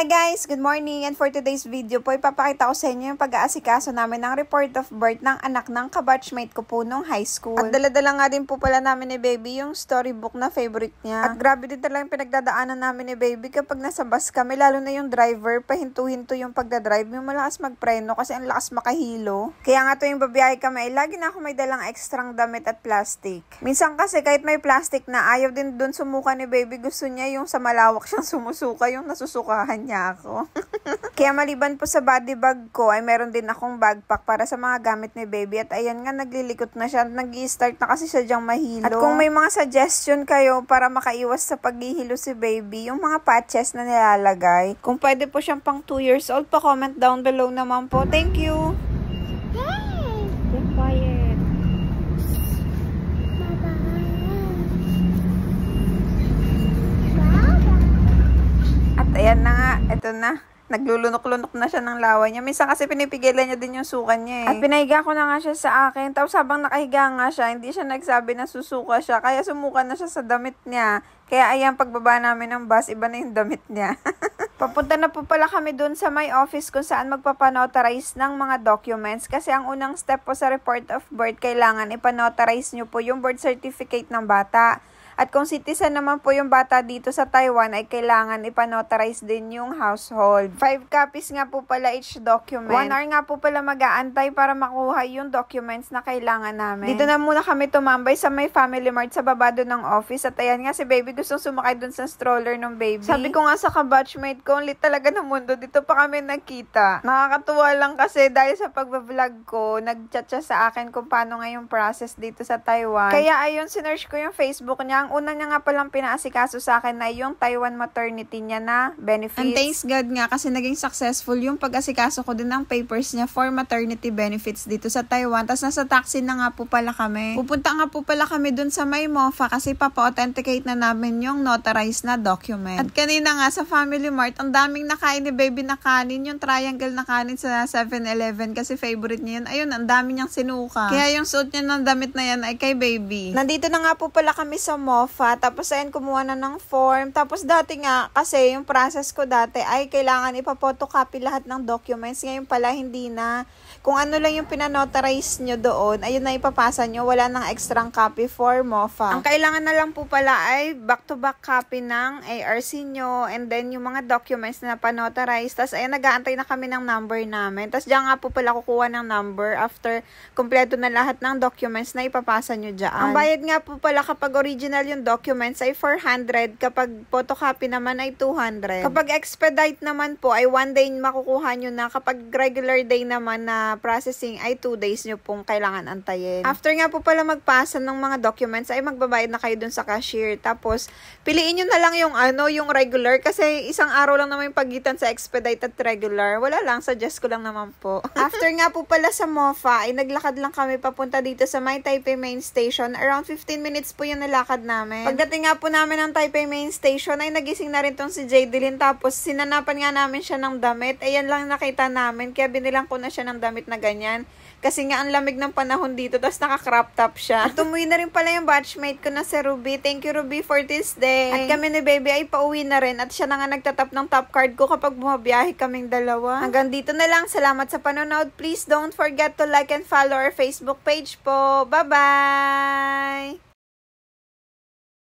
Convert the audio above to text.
Hi guys! Good morning! And for today's video po, ipapakita ko sa inyo yung pag-aasikaso namin ng report of birth ng anak ng kabatchmate ko po nung high school. At daladala nga din po pala namin ni Baby yung storybook na favorite niya. At grabe din talaga yung pinagdadaanan namin ni Baby kapag nasa bus kami, lalo na yung driver, pahinto-hinto yung pagdadrive. Yung malakas magpreno kasi ang lakas makahilo. Kaya nga to yung babiyahe kami, eh, lagi na ako may dalang ekstrang damit at plastic. Minsan kasi kahit may plastic na ayaw din doon sumuka ni Baby, gusto niya yung sa malawak siyang sumusuka, yung nasusukahan niya ako. Kaya maliban po sa body bag ko, ay meron din akong backpack para sa mga gamit ni baby. At ayan nga, naglilikot na siya. nag start na kasi siya dyang mahilo. At kung may mga suggestion kayo para makaiwas sa paghihilo si baby, yung mga patches na nilalagay. Kung pwede po siyang pang 2 years old, pa-comment down below naman po. Thank you! Ayan na nga, ito na. Naglulunok-lunok na siya ng laway niya. Minsan kasi pinipigilan niya din yung suka niya eh. At pinahiga ko na nga siya sa akin. Tapos habang nakahiga nga siya, hindi siya nagsabi na susuka siya. Kaya sumuka na siya sa damit niya. Kaya ayan, pagbaba namin ng bus, iba na yung damit niya. Papunta na po pala kami dun sa my office kung saan magpapanotarize ng mga documents kasi ang unang step po sa report of birth kailangan ipanotarize nyo po yung birth certificate ng bata. At kung citizen naman po yung bata dito sa Taiwan ay kailangan ipanotarize din yung household. 5 copies nga po pala each document. 1 hour nga po pala mag-aantay para makuha yung documents na kailangan namin. Dito na muna kami tumambay sa may family mart sa baba babado ng office. At ayan nga si baby gustong sumakay doon sa stroller ng baby. Sabi ko nga sa kabatchmate ko, lit talaga ng mundo. Dito pa kami nagkita. Nakakatuwa lang kasi dahil sa pagbablog ko, nagchat siya sa akin kung paano nga yung process dito sa Taiwan. Kaya ayun, sinerge ko yung Facebook niya. Ang ang una niya nga palang pinaasikaso sa akin na yung Taiwan maternity niya na benefits. And thanks God nga kasi naging successful yung pag-asikaso ko din ng papers niya for maternity benefits dito sa Taiwan. Tapos nasa taxi na nga po pala kami. Pupunta nga po pala kami dun sa may MOFA kasi papa-authenticate na namin yung notarized na document. At kanina nga sa Family Mart, ang daming nakain ni baby na kanin, yung triangle na kanin sa 7-Eleven kasi favorite niya yun. Ayun, ang dami niyang sinuka. Kaya yung suot niya ng damit na yan ay kay baby. Nandito na nga po pala kami sa mall OFA. Tapos, ayan, kumuha na ng form. Tapos, dati nga, kasi yung process ko dati ay kailangan ipapotocopy lahat ng documents. Ngayon pala, hindi na. Kung ano lang yung pinanotarize nyo doon, ayun na ipapasa nyo. Wala nang extra copy for MOFA. Ang kailangan na lang po pala ay back-to-back -back copy ng ARC nyo and then yung mga documents na panotarize. Tapos, ayan, nag-aantay na kami ng number namin. Tapos, dyan nga po pala kukuha ng number after kompleto na lahat ng documents na ipapasa nyo dyan. Ang bayad nga po pala kapag original yung documents ay 400. Kapag photocopy naman ay 200. Kapag expedite naman po ay one day makukuha nyo na. Kapag regular day naman na processing ay 2 days nyo pong kailangan antayin. After nga po pala magpasa ng mga documents ay magbabayad na kayo dun sa cashier. Tapos piliin nyo na lang yung ano, yung regular kasi isang araw lang naman yung pagitan sa expedite at regular. Wala lang, suggest ko lang naman po. After nga po pala sa MOFA ay naglakad lang kami papunta dito sa My Taipei Main Station. Around 15 minutes po yung nalakad namin. Pagdating nga po namin ng Taipei Main Station, ay nagising na rin tong si Jadelyn. Tapos, sinanapan nga namin siya ng damit. Ayan lang nakita namin. Kaya binilang ko na siya ng damit na ganyan. Kasi nga, ang lamig ng panahon dito. Tapos, naka-crop top siya. At umuwi na rin pala yung batchmate ko na si Ruby. Thank you, Ruby, for this day. At kami ni Baby ay pauwi na rin. At siya na nga nagtatap ng top card ko kapag bumabiyahe kaming dalawa. Hanggang dito na lang. Salamat sa panonood. Please don't forget to like and follow our Facebook page po. Bye-bye!